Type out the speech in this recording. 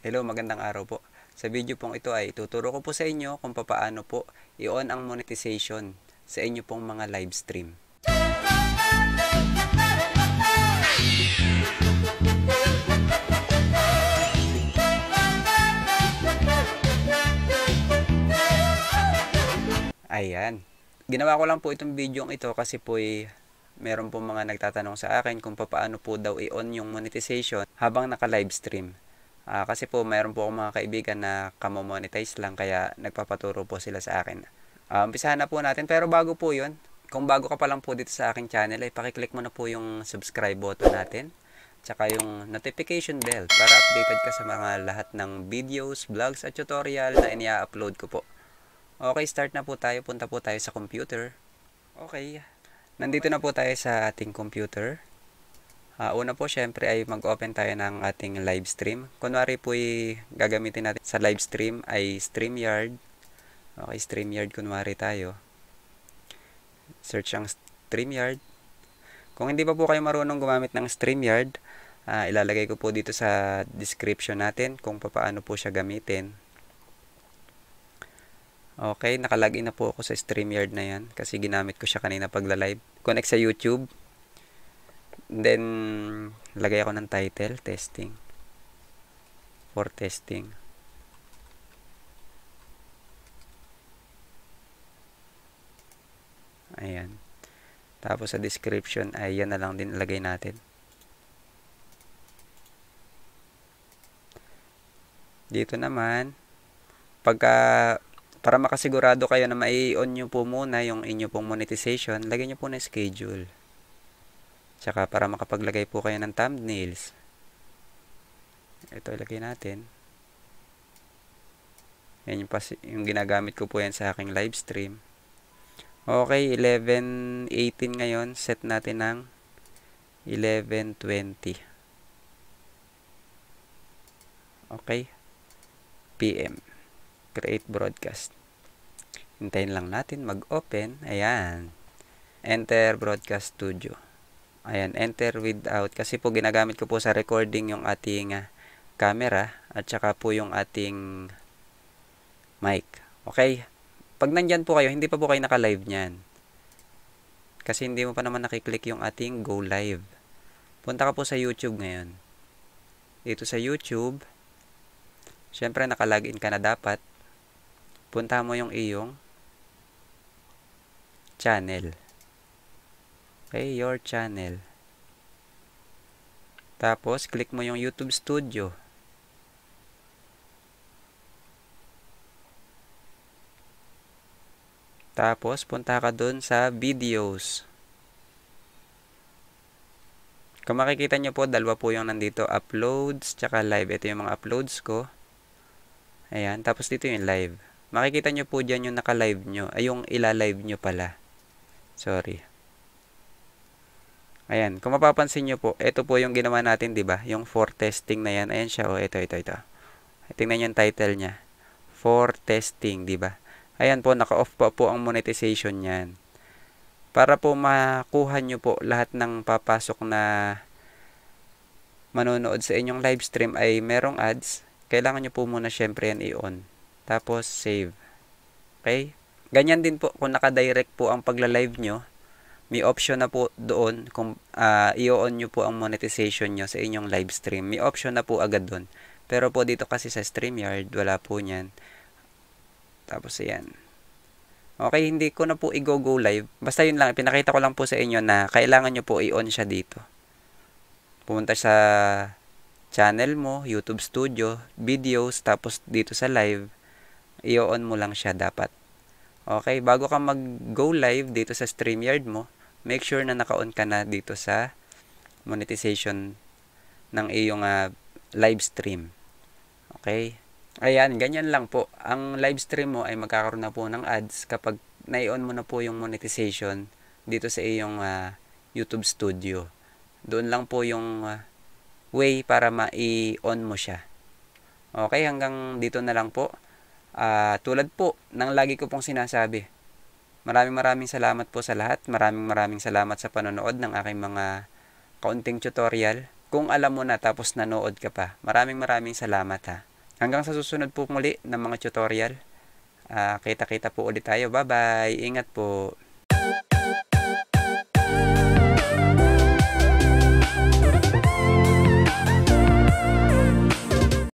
Hello, magandang araw po. Sa video pong ito ay tuturo ko po sa inyo kung paano po i-on ang monetization sa inyo pong mga live stream. Ayan. Ginawa ko lang po itong video ito kasi po ay meron po mga nagtatanong sa akin kung paano po daw i-on yung monetization habang naka-live stream. Uh, kasi po mayroon po akong mga kaibigan na kamomonetize lang kaya nagpapaturo po sila sa akin. Uh, umpisahan na po natin pero bago po yun, kung bago ka pa lang po dito sa aking channel ay pakiclick mo na po yung subscribe button natin tsaka yung notification bell para updated ka sa mga lahat ng videos, vlogs at tutorial na inia-upload ko po. Okay, start na po tayo. Punta po tayo sa computer. Okay. Nandito na po tayo sa ating computer. Uh, una po syempre ay mag-open tayo ng ating live stream. Kunwari po ay gagamitin natin sa live stream ay StreamYard. Okay, StreamYard kunwari tayo. Search ang StreamYard. Kung hindi pa po kayo marunong gumamit ng StreamYard, uh, ilalagay ko po dito sa description natin kung paano po siya gamitin. Okay, nakalagin na po ako sa StreamYard na yan kasi ginamit ko siya kanina pagla-live. Connect sa YouTube. Then, lagay ako ng title, testing. For testing. Ayan. Tapos sa description, ay yan na lang din lagay natin. Dito naman, pagka para makasigurado kayo na mai-on nyo po muna yung inyo pong monetization, lagay nyo po na schedule. Tsaka para makapaglagay po kayo ng thumbnails. Ito ilagay natin. Yan yung, yung ginagamit ko po yan sa aking live stream. Okay, 11.18 ngayon. Set natin ng 11.20. Okay. PM. Create broadcast. Hintayin lang natin mag-open. Ayan. Enter broadcast studio. Ayan, enter without. Kasi po ginagamit ko po sa recording yung ating uh, camera at saka po yung ating mic. Okay? Pag nandyan po kayo, hindi pa po kayo naka-live nyan. Kasi hindi mo pa naman nakiklik yung ating go live. Punta ka po sa YouTube ngayon. Dito sa YouTube, syempre naka-login ka na dapat. Punta mo yung iyong channel. Okay, your channel. Tapos, click mo yung YouTube Studio. Tapos, punta ka dun sa videos. Kung makikita nyo po, dalawa po yung nandito. Uploads, tsaka live. Ito yung mga uploads ko. Ayan, tapos dito yung live. Makikita nyo po dyan yung naka-live nyo. Ay, yung ila-live nyo pala. Sorry. Ayan, kung mapapansin nyo po, ito po yung ginawa natin, di ba? Yung for testing na yan. Ayan siya, oh, ito, ito, ito. Tingnan yung title niya. For testing, di ba? Ayan po, naka-off pa po ang monetization niyan. Para po makuha nyo po lahat ng papasok na manonood sa inyong live stream ay merong ads, kailangan nyo po muna syempre yan i-on. Tapos, save. Okay? Ganyan din po, kung naka-direct po ang pagla-live nyo, may option na po doon kung uh, i-on nyo po ang monetization nyo sa inyong live stream. May option na po agad doon. Pero po dito kasi sa StreamYard, wala po niyan. Tapos ayan. Okay, hindi ko na po i-go-go live. Basta yun lang, pinakita ko lang po sa inyo na kailangan nyo po i-on siya dito. Pumunta sa channel mo, YouTube Studio, videos, tapos dito sa live, i-on mo lang siya dapat. Okay, bago ka mag-go live dito sa StreamYard mo, make sure na naka-on ka na dito sa monetization ng iyong uh, live stream. Okay? Ayan, ganyan lang po. Ang live stream mo ay magkakaroon na po ng ads kapag nai-on mo na po yung monetization dito sa iyong uh, YouTube Studio. Doon lang po yung uh, way para ma-i-on mo siya. Okay, hanggang dito na lang po. Uh, tulad po ng lagi ko pong sinasabi, Maraming maraming salamat po sa lahat. Maraming maraming salamat sa panonood ng aking mga kaunting tutorial. Kung alam mo na tapos nanood ka pa, maraming maraming salamat ha. Hanggang sa susunod po muli ng mga tutorial. kita uh, kita -kita po ulit tayo. Bye-bye. Ingat po.